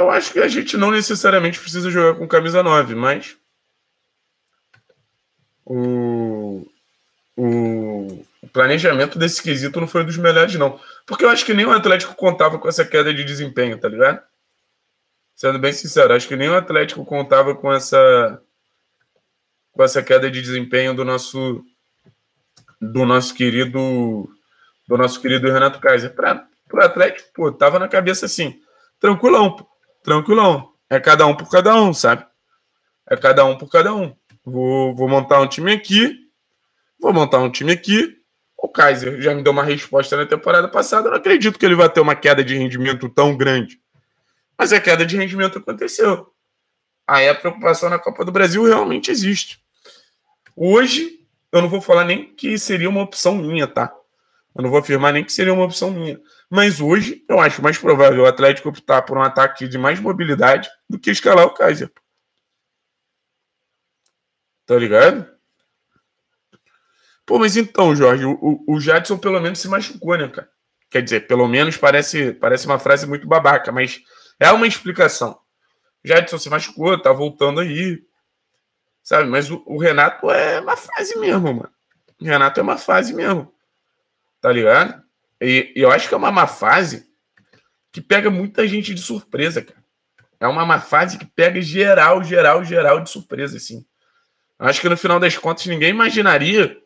Eu acho que a gente não necessariamente precisa jogar com camisa 9, mas o, o planejamento desse quesito não foi um dos melhores, não. Porque eu acho que nem o Atlético contava com essa queda de desempenho, tá ligado? Sendo bem sincero, acho que nem o Atlético contava com essa com essa queda de desempenho do nosso do nosso querido do nosso querido Renato Kaiser. Para o Atlético, pô, tava na cabeça assim, tranquilão. Pô tranquilão. É cada um por cada um, sabe? É cada um por cada um. Vou, vou montar um time aqui, vou montar um time aqui. O Kaiser já me deu uma resposta na temporada passada. Eu não acredito que ele vai ter uma queda de rendimento tão grande. Mas a queda de rendimento aconteceu. Aí a preocupação na Copa do Brasil realmente existe. Hoje, eu não vou falar nem que seria uma opção minha, tá? Eu não vou afirmar nem que seria uma opção minha. Mas hoje eu acho mais provável o Atlético optar por um ataque de mais mobilidade do que escalar o Kaiser. Tá ligado? Pô, mas então, Jorge, o, o Jadson pelo menos se machucou, né, cara? Quer dizer, pelo menos parece, parece uma frase muito babaca, mas é uma explicação. O Jadson se machucou, tá voltando aí. Sabe? Mas o, o Renato é uma fase mesmo, mano. O Renato é uma fase mesmo. Tá ligado? E, e eu acho que é uma má fase que pega muita gente de surpresa, cara. É uma má fase que pega geral, geral, geral de surpresa, assim. Acho que no final das contas ninguém imaginaria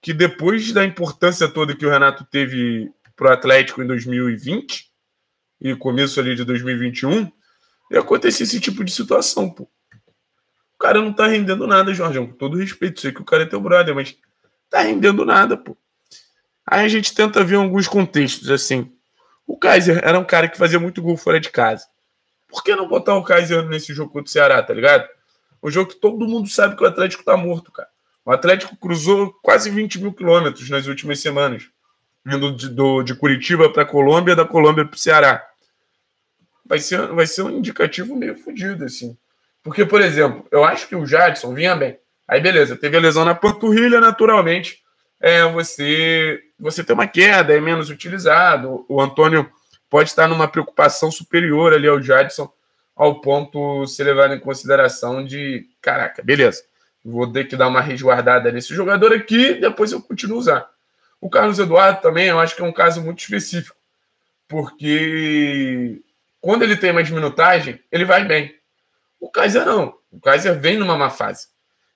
que depois da importância toda que o Renato teve pro Atlético em 2020 e começo ali de 2021, ia acontecer esse tipo de situação, pô. O cara não tá rendendo nada, Jorge. Com todo respeito, sei que o cara é teu brother, mas tá rendendo nada, pô. Aí a gente tenta ver alguns contextos, assim. O Kaiser era um cara que fazia muito gol fora de casa. Por que não botar o Kaiser nesse jogo contra o Ceará, tá ligado? Um jogo que todo mundo sabe que o Atlético tá morto, cara. O Atlético cruzou quase 20 mil quilômetros nas últimas semanas, indo de, do, de Curitiba para Colômbia, da Colômbia para o Ceará. Vai ser, vai ser um indicativo meio fodido, assim. Porque, por exemplo, eu acho que o Jadson vinha bem. Aí, beleza, teve a lesão na panturrilha, naturalmente. É, você você tem uma queda, é menos utilizado. O Antônio pode estar numa preocupação superior ali ao Jadson, ao ponto de ser levado em consideração de, caraca, beleza, vou ter que dar uma resguardada nesse jogador aqui, depois eu continuo usando. O Carlos Eduardo também, eu acho que é um caso muito específico, porque quando ele tem mais minutagem, ele vai bem. O Kaiser não. O Kaiser vem numa má fase.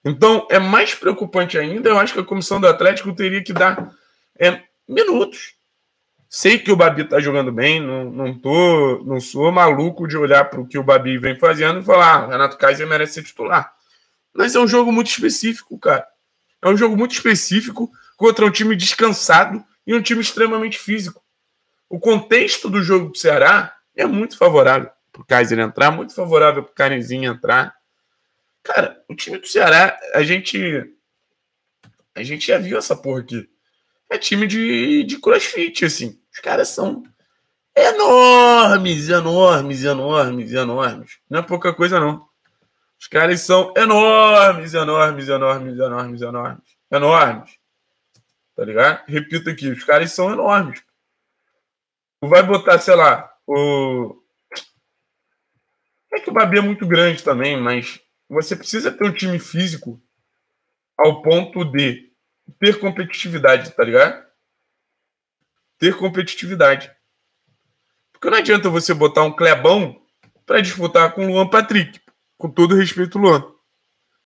Então, é mais preocupante ainda, eu acho que a comissão do Atlético teria que dar é, minutos. Sei que o Babi tá jogando bem, não, não tô, não sou maluco de olhar para o que o Babi vem fazendo e falar, ah, Renato Kaiser merece ser titular. Mas é um jogo muito específico, cara. É um jogo muito específico contra um time descansado e um time extremamente físico. O contexto do jogo do Ceará é muito favorável pro Kaiser entrar, muito favorável pro Canezinho entrar. Cara, o time do Ceará, a gente a gente já viu essa porra aqui é time de, de crossfit, assim. Os caras são enormes, enormes, enormes, enormes. Não é pouca coisa, não. Os caras são enormes, enormes, enormes, enormes, enormes. Enormes. Tá ligado? Repito aqui, os caras são enormes. vai botar, sei lá, o. É que o Babi é muito grande também, mas você precisa ter um time físico ao ponto de ter competitividade, tá ligado? Ter competitividade. Porque não adianta você botar um Clebão para disputar com o Luan Patrick, com todo respeito, Luan.